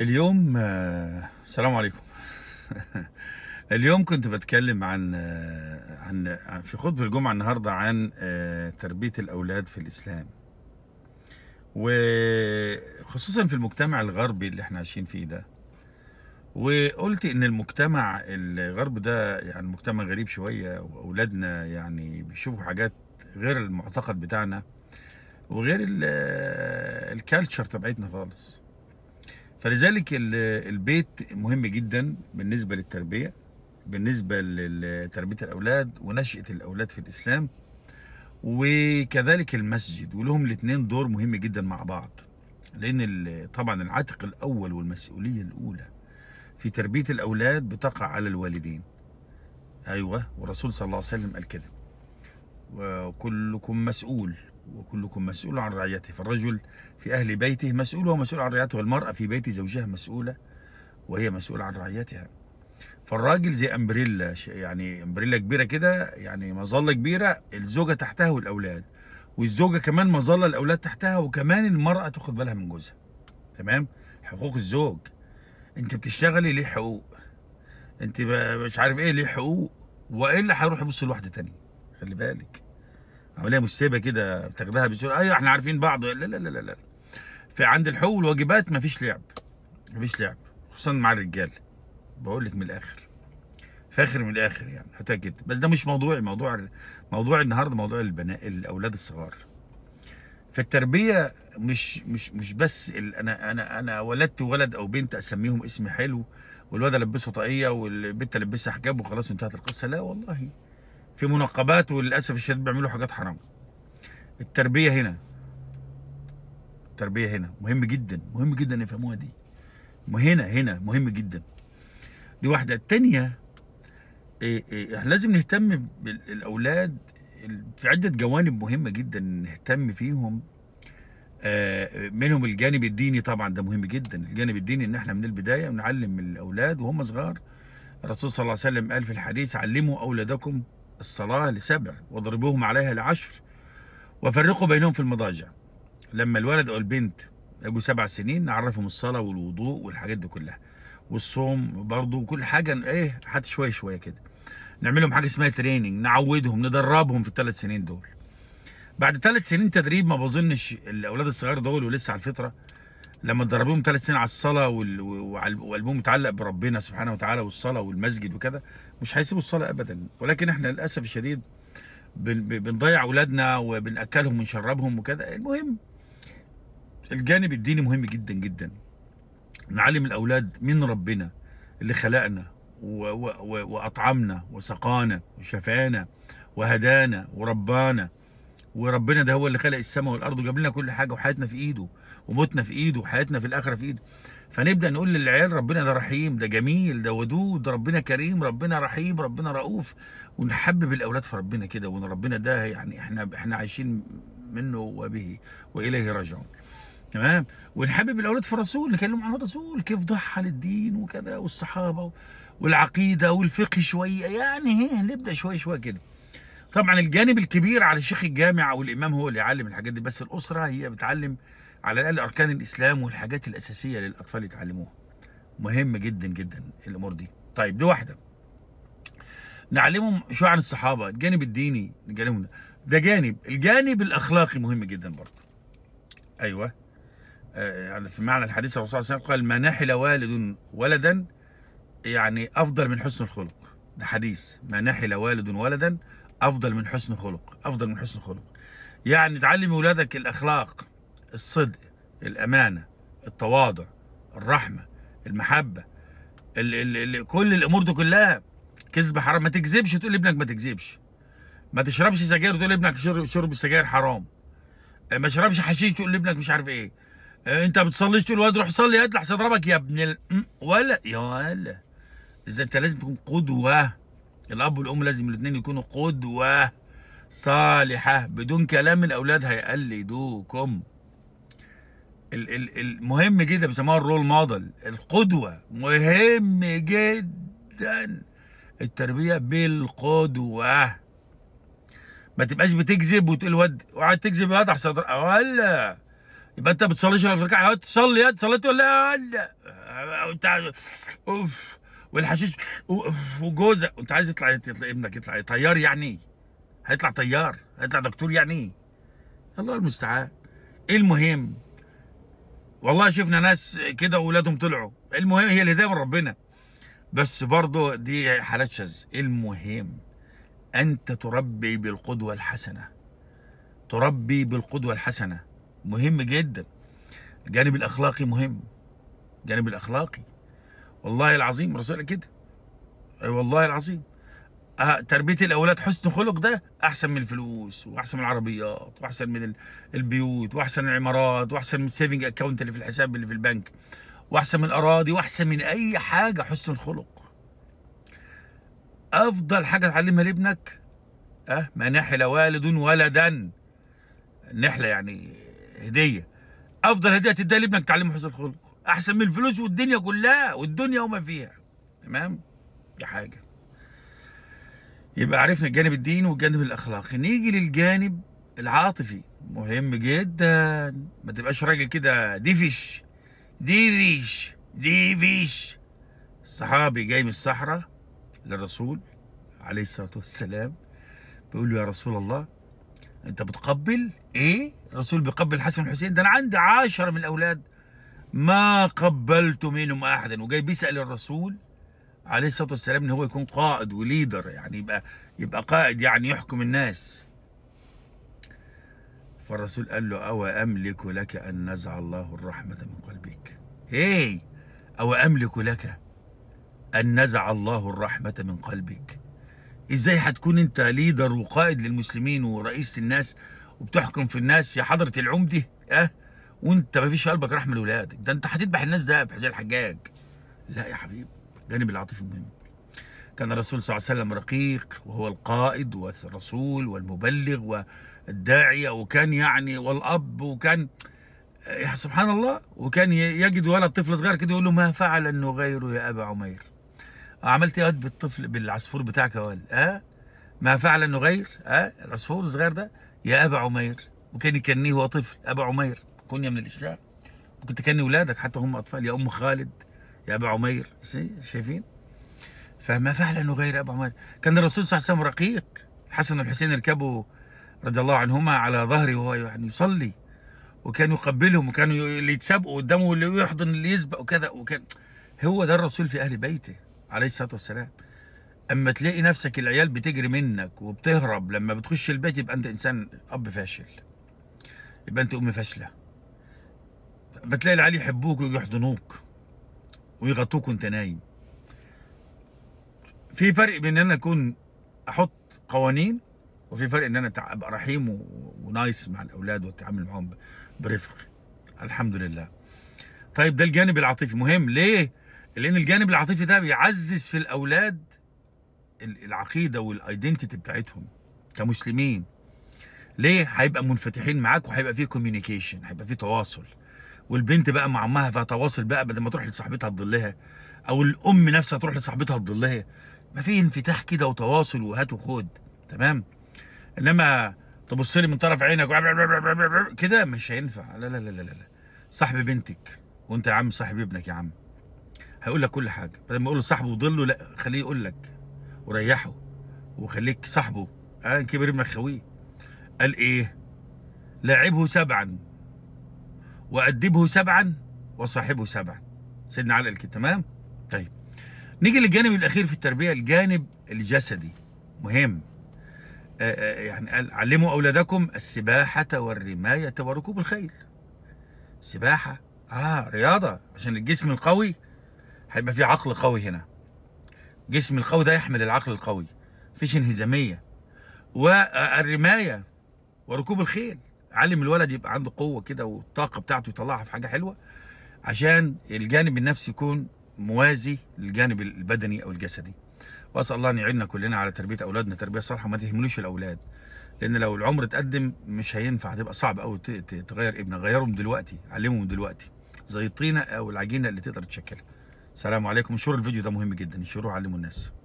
اليوم آه، السلام عليكم اليوم كنت بتكلم عن آه، عن في خطبه الجمعه النهارده عن آه، تربيه الاولاد في الاسلام وخصوصا في المجتمع الغربي اللي احنا عايشين فيه ده وقلت ان المجتمع الغرب ده يعني مجتمع غريب شويه واولادنا يعني بيشوفوا حاجات غير المعتقد بتاعنا وغير الكالتشر تبعتنا خالص فلذلك البيت مهم جدا بالنسبه للتربيه بالنسبه لتربيه الاولاد ونشاه الاولاد في الاسلام وكذلك المسجد ولهم الاثنين دور مهم جدا مع بعض لان طبعا العاتق الاول والمسؤوليه الاولى في تربيه الاولاد بتقع على الوالدين ايوه والرسول صلى الله عليه وسلم قال كده وكلكم مسؤول وكلكم مسؤول عن رعيته فالرجل في أهل بيته مسؤول ومسؤول عن رعيته والمرأة في بيت زوجها مسؤولة وهي مسؤولة عن رعيتها فالراجل زي امبريلا يعني امبريلا كبيره كده يعني مظله كبيره الزوجه تحتها والاولاد والزوجه كمان مظله الاولاد تحتها وكمان المراه تاخد بالها من جوزها تمام حقوق الزوج انت بتشتغلي ليه حقوق انت مش عارف ايه ليه حقوق والا هيروح يبص لواحده تانية خلي بالك عمليه مش سيبه كده بتاخدها بسرعه ايوه احنا عارفين بعض لا لا لا لا في عند الحقوق والواجبات مفيش لعب مفيش لعب خصوصا مع الرجال بقول لك من الاخر فاخر من الاخر يعني حتى كده بس ده مش موضوعي موضوع موضوع النهارده موضوع البنات الاولاد الصغار فالتربيه مش مش مش بس انا انا انا ولدت ولد او بنت اسميهم اسم حلو والولد البسه طاقيه والبنت البسها حجاب وخلاص انتهت القصه لا والله في مناقبات وللاسف الشديد بيعملوا حاجات حرام التربيه هنا التربيه هنا مهم جدا مهم جدا يفهموها دي هنا هنا مهم جدا دي واحده الثانيه إيه إيه احنا لازم نهتم بالاولاد في عده جوانب مهمه جدا نهتم فيهم آه منهم الجانب الديني طبعا ده مهم جدا الجانب الديني ان احنا من البدايه بنعلم الاولاد وهم صغار الرسول صلى الله عليه وسلم قال في الحديث علموا اولادكم الصلاة لسبع واضربوهم عليها لعشر وفرقوا بينهم في المضاجع لما الولد أو البنت أجوا سبع سنين نعرفهم الصلاة والوضوء والحاجات دي كلها والصوم برضو وكل حاجة إيه حتى شوية شوية كده نعمل لهم حاجة اسمها تريننج نعودهم ندربهم في الثلاث سنين دول بعد ثلاث سنين تدريب ما بظنش الأولاد الصغار دول ولسه على الفطرة لما تدربيهم ثلاث سنين على الصلاه وال... وقلبهم متعلق بربنا سبحانه وتعالى والصلاه والمسجد وكده مش هيسيبوا الصلاه ابدا ولكن احنا للاسف الشديد بن... بنضيع اولادنا وبناكلهم ونشربهم وكده المهم الجانب الديني مهم جدا جدا نعلم الاولاد من ربنا اللي خلقنا و... و... واطعمنا وسقانا وشفانا وهدانا وربانا وربنا ده هو اللي خلق السماء والارض وجاب لنا كل حاجه وحياتنا في ايده وموتنا في ايده وحياتنا في الاخره في ايده فنبدا نقول للعيال ربنا ده رحيم ده جميل ده ودود ربنا كريم ربنا رحيم ربنا رؤوف ونحبب الاولاد في ربنا كده وان ربنا ده يعني احنا احنا عايشين منه وبه واليه راجعون تمام ونحبب الاولاد في الرسول نكلم عن الرسول كيف ضحى للدين وكذا والصحابه والعقيده والفقه شويه يعني هي إيه، نبدا شويه شويه كده طبعا الجانب الكبير على شيخ الجامع او الامام هو اللي يعلم الحاجات دي بس الاسره هي بتعلم على الاقل اركان الاسلام والحاجات الاساسيه للاطفال يتعلموها مهم جدا جدا الامور دي طيب دي واحده نعلمهم شو عن الصحابه الجانب الديني نعلمهم ده جانب الجانب الاخلاقي مهم جدا برضه ايوه يعني في معنى الحديث الرسول صلى الله عليه وسلم قال ما نحل والد ولدا يعني افضل من حسن الخلق ده حديث ما نحل والد ولدا افضل من حسن خلق افضل من حسن خلق يعني تعلم اولادك الاخلاق الصدق الامانه التواضع الرحمه المحبه الـ الـ الـ كل الامور دي كلها كذب حرام ما تكذبش تقول لابنك ما تكذبش ما تشربش سجاير تقول لابنك شرب السجاير حرام آه، ما تشربش حشيش تقول لابنك مش عارف ايه آه، انت ما بتصليش تقول الواد روح صلي هات اضربك يا ابن ال... ولا يا ولا اذا انت لازم تكون قدوه الاب والام لازم الاثنين يكونوا قدوه صالحه بدون كلام الاولاد هيقلدوكم المهم جدا بيسموها الرول موديل القدوه مهم جدا التربيه بالقدوه ما تبقاش بتكذب وتقول الواد وقعد تكذب يا تحصل ولا يبقى انت بتصليش ولا بتركع تصلي يا صليت ولا ولا اوف والحشيش وجوزك انت عايز يطلع ابنك يطلع طيار يعني ايه؟ هيطلع طيار هيطلع دكتور يعني ايه؟ الله المستعان ايه المهم؟ والله شفنا ناس كده واولادهم طلعوا المهم هي الهدايه من ربنا بس برضه دي حالات شاذ المهم انت تربي بالقدوه الحسنه تربي بالقدوه الحسنه مهم جدا الجانب الاخلاقي مهم الجانب الاخلاقي والله العظيم الرسول كده اي والله العظيم أه، تربيه الاولاد حسن خلق ده احسن من الفلوس واحسن من العربيات واحسن من البيوت واحسن من العمارات واحسن من السيفنج اكونت اللي في الحساب اللي في البنك واحسن من الاراضي واحسن من اي حاجه حسن الخلق افضل حاجه تعلمها لابنك أه ما نحل والد ولدا نحله يعني هديه افضل هديه تديها لابنك تعلمه حسن الخلق احسن من الفلوس والدنيا كلها والدنيا وما فيها تمام دي حاجه يبقى عرفنا الجانب الديني والجانب الاخلاقي نيجي للجانب العاطفي مهم جدا ما تبقاش راجل كده ديفش ديفش ديفش الصحابي جاي من الصحراء للرسول عليه الصلاه والسلام بيقول له يا رسول الله انت بتقبل ايه الرسول بيقبل الحسن والحسين ده انا عندي عشرة من الاولاد ما قبلت منهم احدا وجاي بيسال الرسول عليه الصلاه والسلام ان هو يكون قائد وليدر يعني يبقى يبقى قائد يعني يحكم الناس فالرسول قال له أو أملك لك أن نزع الله الرحمة من قلبك هي أو أملك لك أن نزع الله الرحمة من قلبك إزاي هتكون أنت ليدر وقائد للمسلمين ورئيس الناس وبتحكم في الناس يا حضرة العمدة أه وانت ما فيش قلبك رحمه لولادك ده انت هتذبح الناس ده زي الحجاج لا يا حبيبي الجانب العاطفي مهم كان الرسول صلى الله عليه وسلم رقيق وهو القائد والرسول والمبلغ والداعيه وكان يعني والاب وكان سبحان الله وكان يجد ولد طفل صغير كده يقول له ما فعل النغير يا ابا عمير عملت ايه بالطفل بالعصفور بتاعك يا ولد اه ما فعل النغير اه العصفور الصغير ده يا ابا عمير وكان يكنيه وهو طفل ابا عمير كونيا من الاسلام ممكن تكني اولادك حتى هم اطفال يا ام خالد يا ابا عمير شايفين فما فعلا غير ابا عمير كان الرسول صلى الله عليه وسلم رقيق الحسن والحسين ركبوا رضي الله عنهما على ظهره وهو يعني يصلي وكان يقبلهم وكانوا اللي يتسابقوا قدامه واللي يحضن اللي يسبق وكذا وكان هو ده الرسول في اهل بيته عليه الصلاه والسلام اما تلاقي نفسك العيال بتجري منك وبتهرب لما بتخش البيت يبقى انت انسان اب فاشل يبقى انت ام فاشله بتلاقي العيال يحبوك ويحضنوك ويغطوك وانت نايم في فرق بين ان انا اكون احط قوانين وفي فرق ان انا ابقى رحيم ونايس مع الاولاد واتعامل معاهم برفق الحمد لله طيب ده الجانب العاطفي مهم ليه لان الجانب العاطفي ده بيعزز في الاولاد العقيده والايدنتيتي بتاعتهم كمسلمين ليه هيبقى منفتحين معاك وهيبقى في كوميونيكيشن هيبقى في تواصل والبنت بقى مع امها فتواصل بقى بدل ما تروح لصاحبتها تضلها او الام نفسها تروح لصاحبتها تضلها ما في انفتاح كده وتواصل وهات وخد تمام انما تبص لي من طرف عينك كده مش هينفع لا لا لا لا لا صاحب بنتك وانت يا عم صاحب ابنك يا عم هيقول لك كل حاجه بدل ما اقول لصاحبه صاحبه وضله لا خليه يقول لك وريحه وخليك صاحبه ان آه كبر ابنك خويه قال ايه لاعبه سبعا وأدبه سبعا وصاحبه سبعا سيدنا علي قال كده تمام طيب نيجي للجانب الأخير في التربية الجانب الجسدي مهم آه، آه، يعني قال علموا أولادكم السباحة والرماية وركوب الخيل سباحة آه رياضة عشان الجسم القوي هيبقى في عقل قوي هنا الجسم القوي ده يحمل العقل القوي فيش انهزامية والرماية وركوب الخيل علم الولد يبقى عنده قوه كده والطاقه بتاعته يطلعها في حاجه حلوه عشان الجانب النفسي يكون موازي للجانب البدني او الجسدي واسال الله ان يعيننا كلنا على تربيه اولادنا تربيه صالحه ما تهملوش الاولاد لان لو العمر اتقدم مش هينفع هتبقى صعب قوي تغير ابنك غيره دلوقتي علمهم دلوقتي زي الطينه او العجينه اللي تقدر تشكلها سلام عليكم انشروا الفيديو ده مهم جدا انشروه علموا الناس